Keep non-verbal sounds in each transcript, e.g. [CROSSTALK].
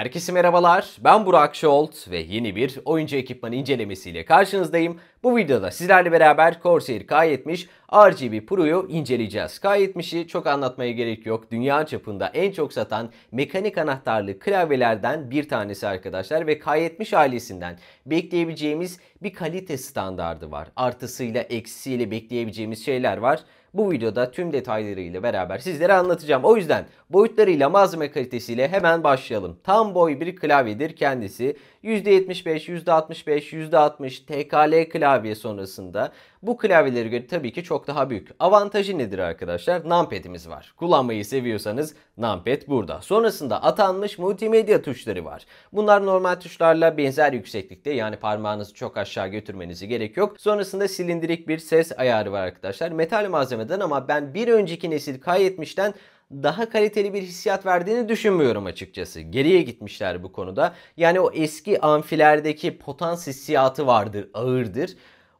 Herkese merhabalar, ben Burak Şolt ve yeni bir oyuncu ekipman incelemesiyle karşınızdayım. Bu videoda sizlerle beraber Corsair K70 RGB Pro'yu inceleyeceğiz. K70'i çok anlatmaya gerek yok. Dünya çapında en çok satan mekanik anahtarlı klavyelerden bir tanesi arkadaşlar ve K70 ailesinden bekleyebileceğimiz bir kalite standardı var. Artısıyla eksisiyle bekleyebileceğimiz şeyler var bu videoda tüm detaylarıyla beraber sizlere anlatacağım. O yüzden boyutlarıyla malzeme kalitesiyle hemen başlayalım. Tam boy bir klavyedir kendisi. %75, %65, %60 TKL klavye sonrasında bu klavyeleri göre tabii ki çok daha büyük. Avantajı nedir arkadaşlar? Numpad'imiz var. Kullanmayı seviyorsanız numpad burada. Sonrasında atanmış multimedya tuşları var. Bunlar normal tuşlarla benzer yükseklikte yani parmağınızı çok aşağı götürmenize gerek yok. Sonrasında silindirik bir ses ayarı var arkadaşlar. Metal malzemeden ama ben bir önceki nesil K70'ten daha kaliteli bir hissiyat verdiğini düşünmüyorum açıkçası. Geriye gitmişler bu konuda. Yani o eski amfilerdeki potans hissiyatı vardır, ağırdır.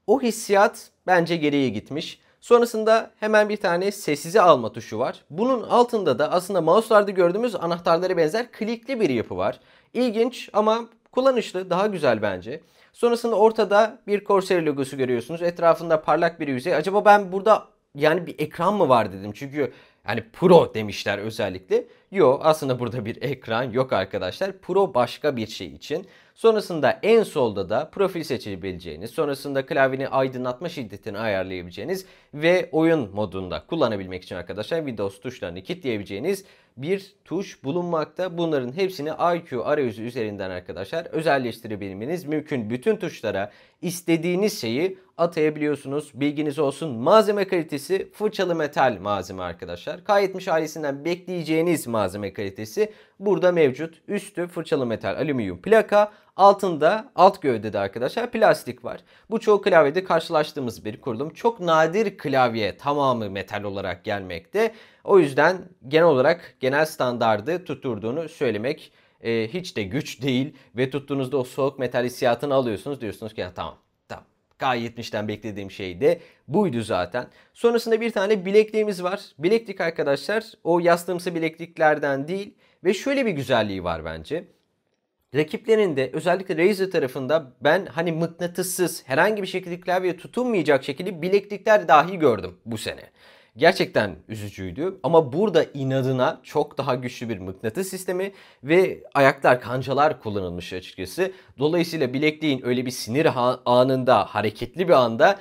O hissiyat Bence geriye gitmiş. Sonrasında hemen bir tane sessizi alma tuşu var. Bunun altında da aslında mouse'larda gördüğümüz anahtarlara benzer klikli bir yapı var. İlginç ama kullanışlı, daha güzel bence. Sonrasında ortada bir Corsair logosu görüyorsunuz. Etrafında parlak bir yüzey. Acaba ben burada yani bir ekran mı var dedim. Çünkü yani Pro demişler özellikle. Yo aslında burada bir ekran yok arkadaşlar. Pro başka bir şey için. Sonrasında en solda da profil seçebileceğiniz, sonrasında klavyenin aydınlatma şiddetini ayarlayabileceğiniz ve oyun modunda kullanabilmek için arkadaşlar Windows tuşlarını kilitleyebileceğiniz bir tuş bulunmakta. Bunların hepsini IQ arayüzü üzerinden arkadaşlar özelleştirebilmeniz mümkün. Bütün tuşlara istediğiniz şeyi atayabiliyorsunuz. Bilginiz olsun. Malzeme kalitesi fırçalı metal malzeme arkadaşlar. K70 ailesinden bekleyeceğiniz malzeme kalitesi burada mevcut. Üstü fırçalı metal alüminyum plaka Altında alt gövdede arkadaşlar plastik var. Bu çoğu klavyede karşılaştığımız bir kurulum. Çok nadir klavye tamamı metal olarak gelmekte. O yüzden genel olarak genel standardı tutturduğunu söylemek e, hiç de güç değil. Ve tuttuğunuzda o soğuk metal hissiyatını alıyorsunuz. Diyorsunuz ki ya tamam K70'ten beklediğim şey de buydu zaten. Sonrasında bir tane bilekliğimiz var. Bileklik arkadaşlar o yastığımsı bilekliklerden değil ve şöyle bir güzelliği var bence rakiplerinde özellikle Razer tarafında ben hani mıknatıssız herhangi bir şekilde klavye tutunmayacak şekilde bileklikler dahi gördüm bu sene. Gerçekten üzücüydü ama burada inadına çok daha güçlü bir mıknatıs sistemi ve ayaklar kancalar kullanılmış açıkçası. Dolayısıyla bilekliğin öyle bir sinir anında hareketli bir anda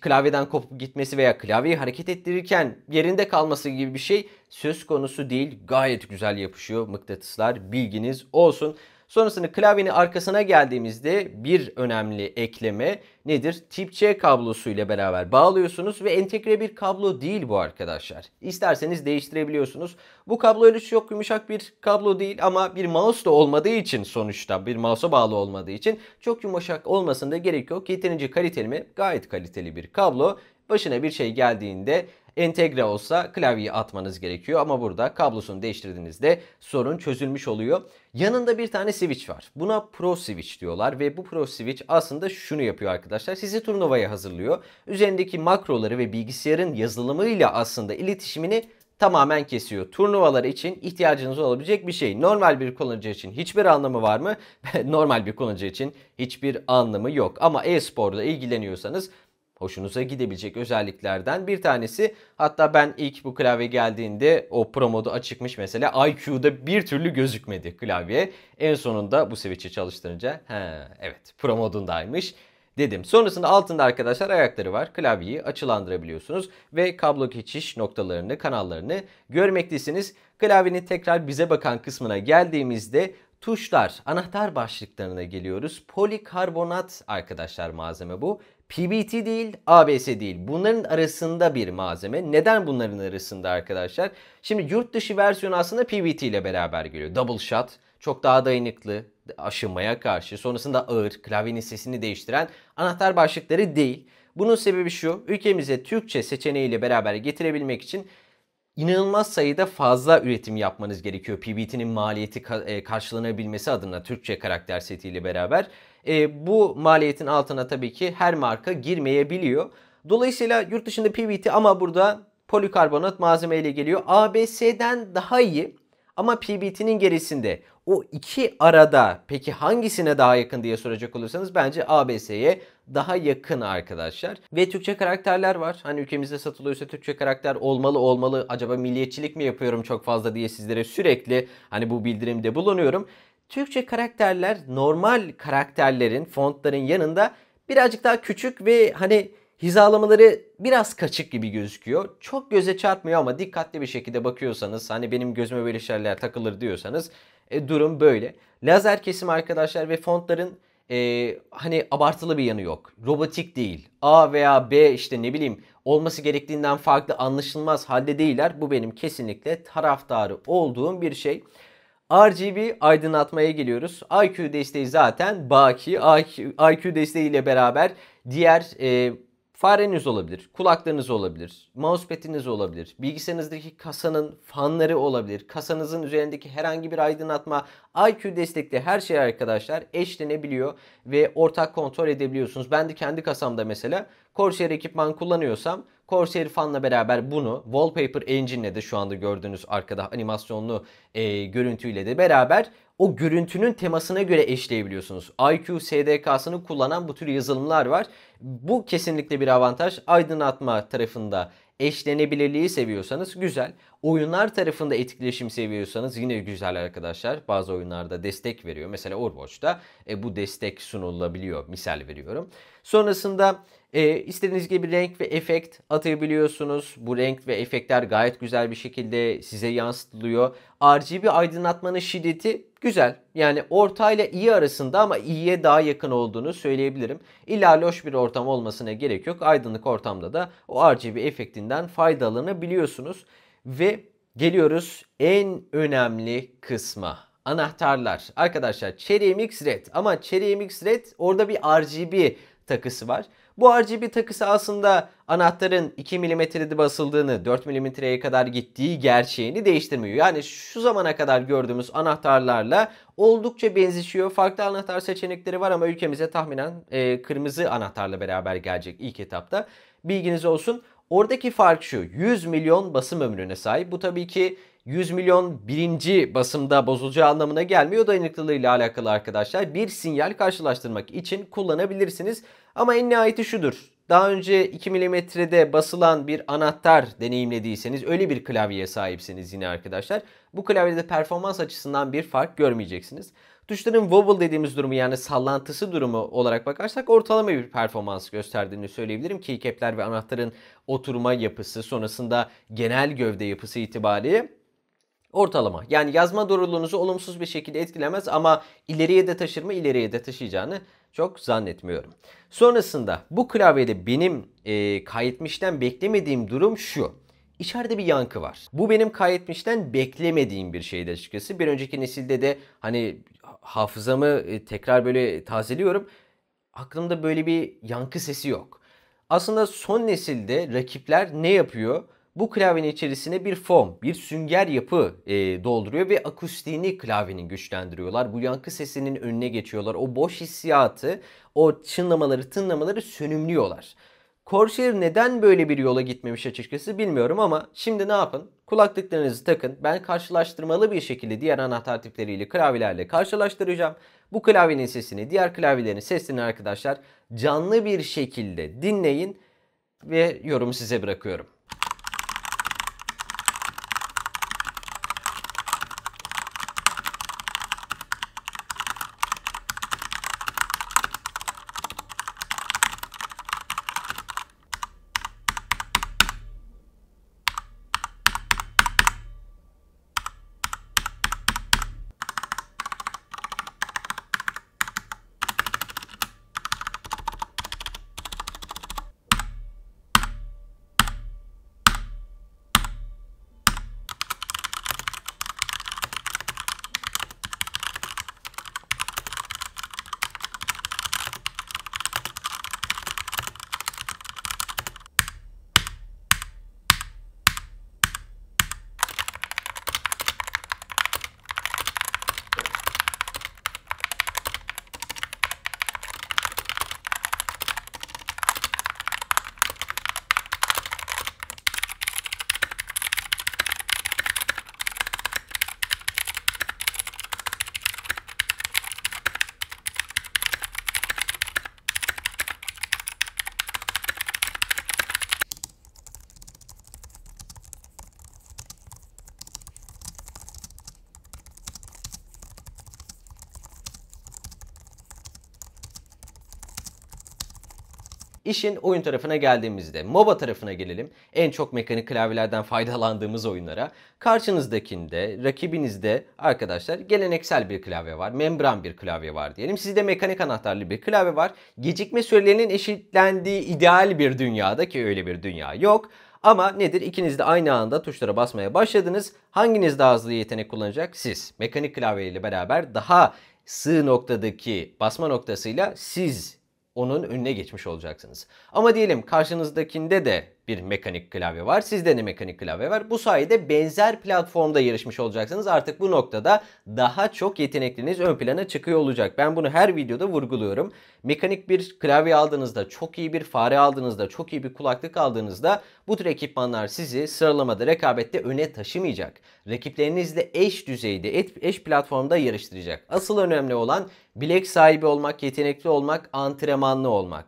klavyeden kopup gitmesi veya klavyeyi hareket ettirirken yerinde kalması gibi bir şey söz konusu değil. Gayet güzel yapışıyor mıknatıslar bilginiz olsun. Sonrasında klavyenin arkasına geldiğimizde bir önemli ekleme nedir? Tip C kablosu ile beraber bağlıyorsunuz ve entegre bir kablo değil bu arkadaşlar. İsterseniz değiştirebiliyorsunuz. Bu kablo öyle çok yumuşak bir kablo değil ama bir mouse da olmadığı için sonuçta bir mouse'a bağlı olmadığı için çok yumuşak olmasında gerek yok. Yeterince kaliteli mi? Gayet kaliteli bir kablo. Başına bir şey geldiğinde Entegre olsa klavyeyi atmanız gerekiyor ama burada kablosunu değiştirdiğinizde sorun çözülmüş oluyor. Yanında bir tane switch var. Buna Pro Switch diyorlar ve bu Pro Switch aslında şunu yapıyor arkadaşlar. Sizi turnuvaya hazırlıyor. Üzerindeki makroları ve bilgisayarın yazılımıyla aslında iletişimini tamamen kesiyor. Turnuvalar için ihtiyacınız olabilecek bir şey. Normal bir kullanıcı için hiçbir anlamı var mı? [LAUGHS] Normal bir kullanıcı için hiçbir anlamı yok. Ama e-sporla ilgileniyorsanız hoşunuza gidebilecek özelliklerden bir tanesi. Hatta ben ilk bu klavye geldiğinde o Pro modu açıkmış mesela IQ'da bir türlü gözükmedi klavye. En sonunda bu switch'i çalıştırınca he evet Pro modundaymış dedim. Sonrasında altında arkadaşlar ayakları var. Klavyeyi açılandırabiliyorsunuz ve kablo geçiş noktalarını, kanallarını görmektesiniz. Klavyenin tekrar bize bakan kısmına geldiğimizde Tuşlar, anahtar başlıklarına geliyoruz. Polikarbonat arkadaşlar malzeme bu. PBT değil, ABS değil. Bunların arasında bir malzeme. Neden bunların arasında arkadaşlar? Şimdi yurt dışı versiyonu aslında PBT ile beraber geliyor. Double shot, çok daha dayanıklı, aşınmaya karşı, sonrasında ağır, klavyenin sesini değiştiren anahtar başlıkları değil. Bunun sebebi şu, ülkemize Türkçe seçeneğiyle beraber getirebilmek için inanılmaz sayıda fazla üretim yapmanız gerekiyor. PBT'nin maliyeti e, karşılanabilmesi adına Türkçe karakter setiyle beraber. E, bu maliyetin altına tabii ki her marka girmeyebiliyor. Dolayısıyla yurt dışında PBT ama burada polikarbonat malzemeyle geliyor. ABS'den daha iyi ama PBT'nin gerisinde. O iki arada peki hangisine daha yakın diye soracak olursanız bence ABS'ye daha yakın arkadaşlar. Ve Türkçe karakterler var. Hani ülkemizde satılıyorsa Türkçe karakter olmalı olmalı. Acaba milliyetçilik mi yapıyorum çok fazla diye sizlere sürekli hani bu bildirimde bulunuyorum. Türkçe karakterler normal karakterlerin, fontların yanında birazcık daha küçük ve hani Hizalamaları biraz kaçık gibi gözüküyor. Çok göze çarpmıyor ama dikkatli bir şekilde bakıyorsanız hani benim gözüme böyle şeyler takılır diyorsanız e, durum böyle. Lazer kesim arkadaşlar ve fontların e, hani abartılı bir yanı yok. Robotik değil. A veya B işte ne bileyim olması gerektiğinden farklı anlaşılmaz halde değiller. Bu benim kesinlikle taraftarı olduğum bir şey. RGB aydınlatmaya geliyoruz. IQ desteği zaten baki. IQ, IQ desteğiyle beraber diğer e, Fareniz olabilir, kulaklarınız olabilir, mousepad'iniz olabilir, bilgisayarınızdaki kasanın fanları olabilir, kasanızın üzerindeki herhangi bir aydınlatma, IQ destekli her şey arkadaşlar eşlenebiliyor ve ortak kontrol edebiliyorsunuz. Ben de kendi kasamda mesela Corsair ekipman kullanıyorsam Corsair fanla beraber bunu Wallpaper Engine'le de şu anda gördüğünüz arkada animasyonlu e, görüntüyle de beraber o görüntünün temasına göre eşleyebiliyorsunuz. IQ SDK'sını kullanan bu tür yazılımlar var bu kesinlikle bir avantaj. Aydınlatma tarafında eşlenebilirliği seviyorsanız güzel. Oyunlar tarafında etkileşim seviyorsanız yine güzel arkadaşlar. Bazı oyunlarda destek veriyor. Mesela Overwatch'ta e, bu destek sunulabiliyor. Misal veriyorum. Sonrasında e, istediğiniz gibi renk ve efekt atayabiliyorsunuz. Bu renk ve efektler gayet güzel bir şekilde size yansıtılıyor. RGB aydınlatmanın şiddeti güzel. Yani orta ile iyi arasında ama iyiye daha yakın olduğunu söyleyebilirim. İlla loş bir orta ortam olmasına gerek yok. Aydınlık ortamda da o RGB efektinden faydalanabiliyorsunuz. Ve geliyoruz en önemli kısma. Anahtarlar. Arkadaşlar Cherry MX Red ama Cherry MX Red orada bir RGB takısı var. Bu RGB takısı aslında anahtarın 2 mm'de basıldığını 4 mm'ye kadar gittiği gerçeğini değiştirmiyor. Yani şu zamana kadar gördüğümüz anahtarlarla oldukça benzişiyor. Farklı anahtar seçenekleri var ama ülkemize tahminen e, kırmızı anahtarla beraber gelecek ilk etapta. Bilginiz olsun. Oradaki fark şu 100 milyon basım ömrüne sahip. Bu tabii ki 100 milyon birinci basımda bozulacağı anlamına gelmiyor. Dayanıklılığıyla alakalı arkadaşlar bir sinyal karşılaştırmak için kullanabilirsiniz. Ama en nihayeti şudur. Daha önce 2 milimetrede basılan bir anahtar deneyimlediyseniz öyle bir klavyeye sahipsiniz yine arkadaşlar. Bu klavyede performans açısından bir fark görmeyeceksiniz. Tuşların wobble dediğimiz durumu yani sallantısı durumu olarak bakarsak ortalama bir performans gösterdiğini söyleyebilirim. Keycap'ler ve anahtarın oturma yapısı sonrasında genel gövde yapısı itibariyle Ortalama. Yani yazma doğruluğunuzu olumsuz bir şekilde etkilemez ama ileriye de taşır mı ileriye de taşıyacağını çok zannetmiyorum. Sonrasında bu klavyede benim e, k beklemediğim durum şu. İçeride bir yankı var. Bu benim kayıtmıştan beklemediğim bir şeydi açıkçası. Bir önceki nesilde de hani hafızamı e, tekrar böyle tazeliyorum. Aklımda böyle bir yankı sesi yok. Aslında son nesilde rakipler ne yapıyor? bu klavyenin içerisine bir foam, bir sünger yapı e, dolduruyor ve akustiğini klavyenin güçlendiriyorlar. Bu yankı sesinin önüne geçiyorlar. O boş hissiyatı, o çınlamaları, tınlamaları sönümlüyorlar. Corsair neden böyle bir yola gitmemiş açıkçası bilmiyorum ama şimdi ne yapın? Kulaklıklarınızı takın. Ben karşılaştırmalı bir şekilde diğer anahtar tipleriyle klavyelerle karşılaştıracağım. Bu klavyenin sesini, diğer klavyelerin sesini arkadaşlar canlı bir şekilde dinleyin ve yorumu size bırakıyorum. İşin oyun tarafına geldiğimizde MOBA tarafına gelelim. En çok mekanik klavyelerden [LAUGHS] faydalandığımız oyunlara. Karşınızdakinde, rakibinizde arkadaşlar geleneksel bir klavye var. Membran bir klavye var diyelim. Sizde mekanik anahtarlı bir klavye var. Gecikme sürelerinin eşitlendiği ideal bir dünyada ki öyle bir dünya yok. Ama nedir? İkiniz de aynı anda tuşlara basmaya başladınız. Hanginiz daha hızlı yetenek kullanacak? Siz. Mekanik klavye ile beraber daha sığ noktadaki basma noktasıyla siz onun önüne geçmiş olacaksınız. Ama diyelim karşınızdakinde de bir mekanik klavye var. Sizde ne mekanik klavye var? Bu sayede benzer platformda yarışmış olacaksınız. Artık bu noktada daha çok yetenekleriniz ön plana çıkıyor olacak. Ben bunu her videoda vurguluyorum. Mekanik bir klavye aldığınızda, çok iyi bir fare aldığınızda, çok iyi bir kulaklık aldığınızda bu tür ekipmanlar sizi sıralamada rekabette öne taşımayacak. Rakiplerinizle eş düzeyde, eş platformda yarıştıracak. Asıl önemli olan bilek sahibi olmak, yetenekli olmak, antrenmanlı olmak.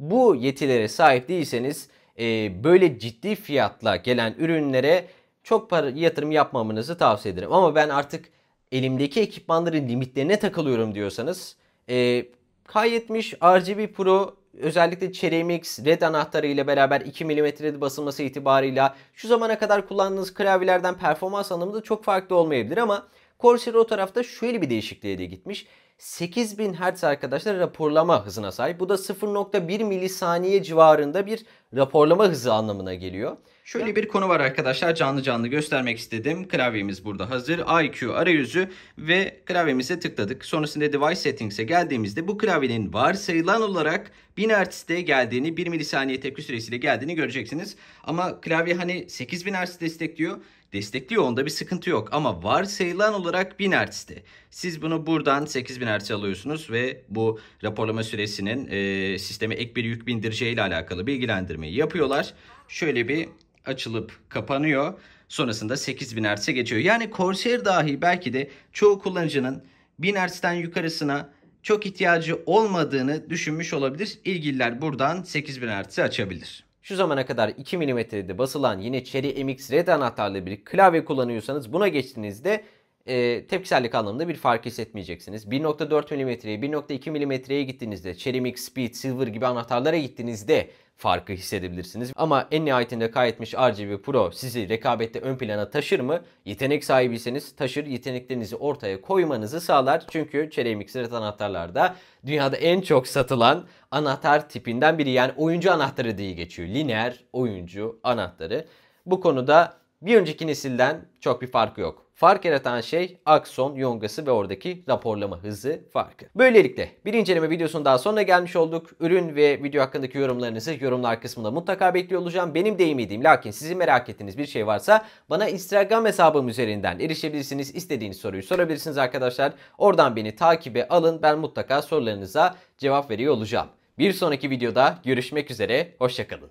Bu yetilere sahip değilseniz e, böyle ciddi fiyatla gelen ürünlere çok para yatırım yapmamanızı tavsiye ederim. Ama ben artık elimdeki ekipmanların limitlerine takılıyorum diyorsanız e, K70 RGB Pro özellikle Cherry Mix Red anahtarı ile beraber 2 mm basılması itibarıyla şu zamana kadar kullandığınız klavyelerden performans anlamında çok farklı olmayabilir ama Corsair o tarafta şöyle bir değişikliğe de gitmiş. 8000 Hz arkadaşlar raporlama hızına sahip. Bu da 0.1 milisaniye civarında bir raporlama hızı anlamına geliyor. Şöyle bir konu var arkadaşlar canlı canlı göstermek istedim. Klavyemiz burada hazır. IQ arayüzü ve klavyemize tıkladık. Sonrasında device settings'e geldiğimizde bu klavyenin varsayılan olarak 1000 Hz'de geldiğini 1 milisaniye tepki süresiyle geldiğini göreceksiniz. Ama klavye hani 8000 Hz destekliyor destekliyor. Onda bir sıkıntı yok. Ama varsayılan olarak 1000 Hz'ti. Siz bunu buradan 8000 Hz alıyorsunuz ve bu raporlama süresinin e, sisteme ek bir yük bindireceğiyle alakalı bilgilendirmeyi yapıyorlar. Şöyle bir açılıp kapanıyor. Sonrasında 8000 Hz'e geçiyor. Yani Corsair dahi belki de çoğu kullanıcının 1000 Hz'den yukarısına çok ihtiyacı olmadığını düşünmüş olabilir. İlgililer buradan 8000 Hz'i açabilir. Şu zamana kadar 2 mm'de basılan yine Cherry MX Red anahtarlı bir klavye kullanıyorsanız buna geçtiğinizde e, tepkisellik anlamında bir fark hissetmeyeceksiniz. 1.4 mm'ye, 1.2 mm'ye gittiğinizde, Ceramic, Speed, Silver gibi anahtarlara gittiğinizde farkı hissedebilirsiniz. Ama en nihayetinde kaydetmiş RGB Pro sizi rekabette ön plana taşır mı? Yetenek sahibiyseniz taşır, yeteneklerinizi ortaya koymanızı sağlar. Çünkü Ceramic Zeret anahtarlarda dünyada en çok satılan anahtar tipinden biri. Yani oyuncu anahtarı diye geçiyor. Lineer oyuncu anahtarı. Bu konuda bir önceki nesilden çok bir farkı yok. Fark yaratan şey akson yongası ve oradaki raporlama hızı farkı. Böylelikle bir inceleme videosunun daha sonuna gelmiş olduk. Ürün ve video hakkındaki yorumlarınızı yorumlar kısmında mutlaka bekliyor olacağım. Benim değmediğim. lakin sizin merak ettiğiniz bir şey varsa bana Instagram hesabım üzerinden erişebilirsiniz. İstediğiniz soruyu sorabilirsiniz arkadaşlar. Oradan beni takibe alın. Ben mutlaka sorularınıza cevap veriyor olacağım. Bir sonraki videoda görüşmek üzere. Hoşçakalın.